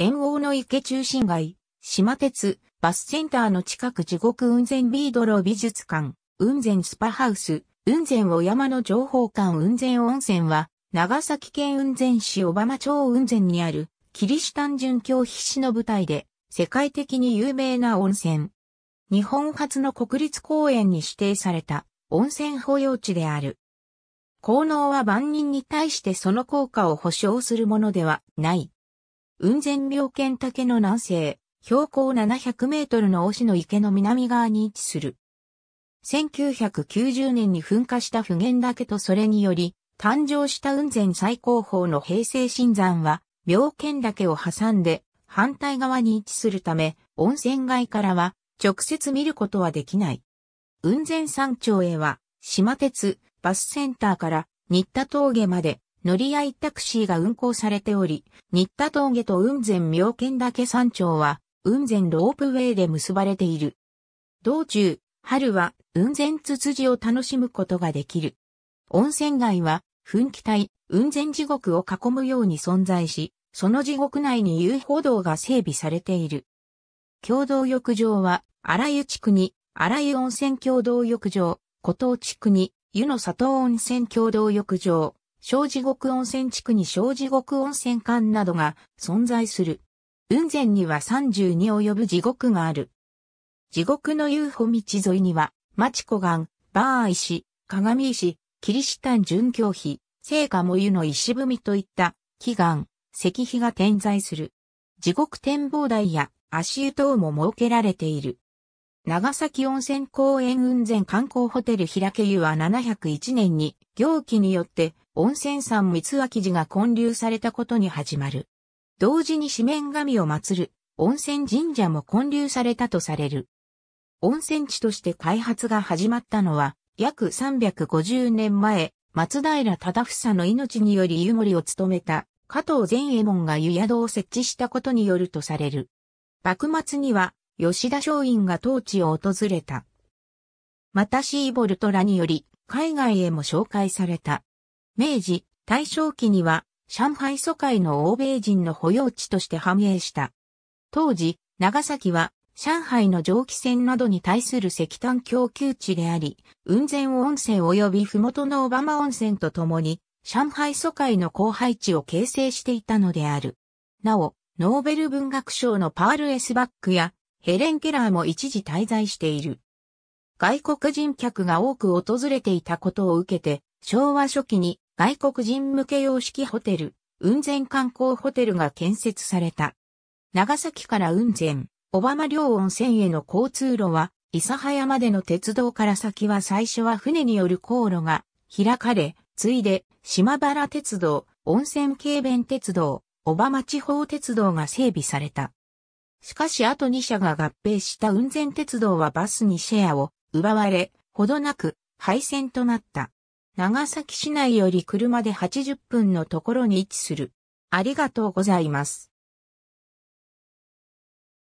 円王の池中心街、島鉄、バスセンターの近く地獄雲仙ビードロ美術館、雲仙スパハウス、雲仙お山の情報館雲仙温泉は、長崎県雲仙市小浜町雲仙にある、キリシタン殉教必死の舞台で、世界的に有名な温泉。日本初の国立公園に指定された温泉保養地である。効能は万人に対してその効果を保証するものではない。雲仙妙見岳の南西、標高700メートルのしの池の南側に位置する。1990年に噴火した普賢岳とそれにより、誕生した雲仙最高峰の平成新山は、妙見岳を挟んで反対側に位置するため、温泉街からは直接見ることはできない。雲仙山頂へは、島鉄、バスセンターから新田峠まで乗り合いタクシーが運行されており、新田峠と雲仙妙見岳山頂は、雲仙ロープウェイで結ばれている。道中、春は雲仙つつじを楽しむことができる。温泉街は、噴気帯、雲仙地獄を囲むように存在し、その地獄内に遊歩道が整備されている。共同浴場は、荒湯地区に、荒湯温泉共同浴場、古東地区に、湯の里温泉共同浴場、小地獄温泉地区に小地獄温泉館などが存在する。雲仙には32及ぶ地獄がある。地獄の遊歩道沿いには、町湖岸、バー石、鏡石、キリシタン殉教碑、聖火も湯の石踏みといった、祈願、石碑が点在する。地獄展望台や足湯等も設けられている。長崎温泉公園雲仙観光ホテル開け湯は701年に、行基によって温泉山三脇寺が建立されたことに始まる。同時に四面神を祀る温泉神社も建立されたとされる。温泉地として開発が始まったのは約350年前、松平忠房の命により湯守を務めた加藤善右衛門が湯宿を設置したことによるとされる。幕末には吉田松陰が当地を訪れた。またシーボルトらにより海外へも紹介された。明治、大正期には、上海疎開の欧米人の保養地として繁栄した。当時、長崎は、上海の蒸気船などに対する石炭供給地であり、雲仙温泉及び麓のオバマ温泉とともに、上海疎開の後輩地を形成していたのである。なお、ノーベル文学賞のパール・エスバックやヘレン・ケラーも一時滞在している。外国人客が多く訪れていたことを受けて、昭和初期に外国人向け様式ホテル、雲仙観光ホテルが建設された。長崎から雲仙、小浜両温泉への交通路は、諫早までの鉄道から先は最初は船による航路が開かれ、ついで島原鉄道、温泉軽便鉄道、小浜地方鉄道が整備された。しかしあと2社が合併した雲仙鉄道はバスにシェアを奪われ、ほどなく廃線となった。長崎市内より車で80分のところに位置する。ありがとうございます。